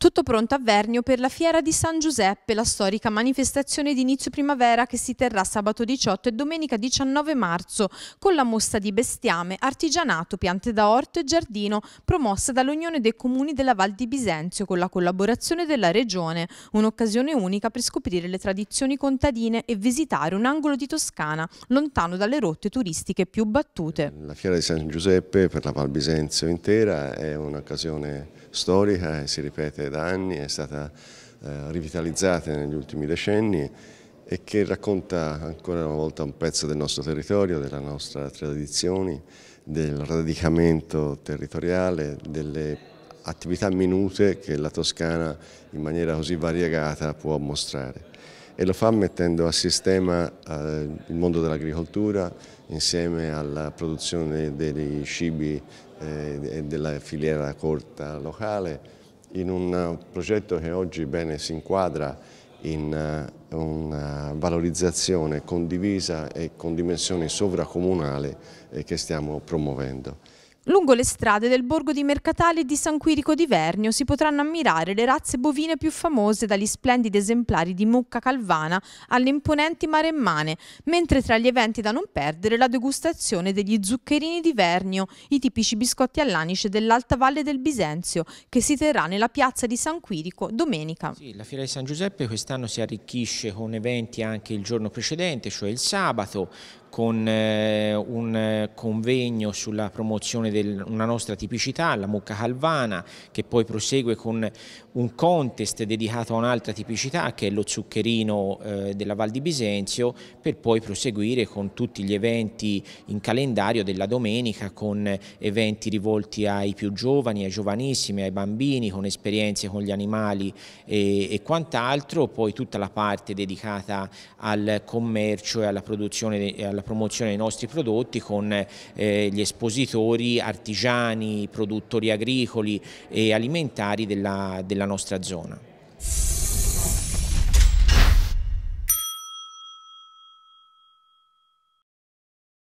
Tutto pronto a Vernio per la Fiera di San Giuseppe, la storica manifestazione di inizio primavera che si terrà sabato 18 e domenica 19 marzo con la mostra di bestiame, artigianato, piante da orto e giardino promossa dall'Unione dei Comuni della Val di Bisenzio con la collaborazione della Regione, un'occasione unica per scoprire le tradizioni contadine e visitare un angolo di Toscana lontano dalle rotte turistiche più battute. La Fiera di San Giuseppe per la Val Bisenzio intera è un'occasione storica che si ripete da anni, è stata eh, rivitalizzata negli ultimi decenni e che racconta ancora una volta un pezzo del nostro territorio, delle nostre tradizioni, del radicamento territoriale, delle attività minute che la Toscana in maniera così variegata può mostrare e lo fa mettendo a sistema eh, il mondo dell'agricoltura insieme alla produzione dei cibi eh, e della filiera corta locale in un progetto che oggi bene si inquadra in eh, una valorizzazione condivisa e con dimensioni sovracomunali che stiamo promuovendo. Lungo le strade del borgo di Mercatale e di San Quirico di Vernio si potranno ammirare le razze bovine più famose dagli splendidi esemplari di mucca calvana alle imponenti maremmane, mentre tra gli eventi da non perdere la degustazione degli zuccherini di Vernio, i tipici biscotti all'anice dell'Alta Valle del Bisenzio, che si terrà nella piazza di San Quirico domenica. Sì, la Fiera di San Giuseppe quest'anno si arricchisce con eventi anche il giorno precedente, cioè il sabato, con eh, un eh, convegno sulla promozione di una nostra tipicità, la mucca calvana, che poi prosegue con un contest dedicato a un'altra tipicità che è lo zuccherino eh, della Val di Bisenzio, per poi proseguire con tutti gli eventi in calendario della domenica, con eventi rivolti ai più giovani, ai giovanissimi, ai bambini, con esperienze con gli animali e, e quant'altro, poi tutta la parte dedicata al commercio e alla produzione, e alla la promozione dei nostri prodotti con eh, gli espositori artigiani, produttori agricoli e alimentari della, della nostra zona.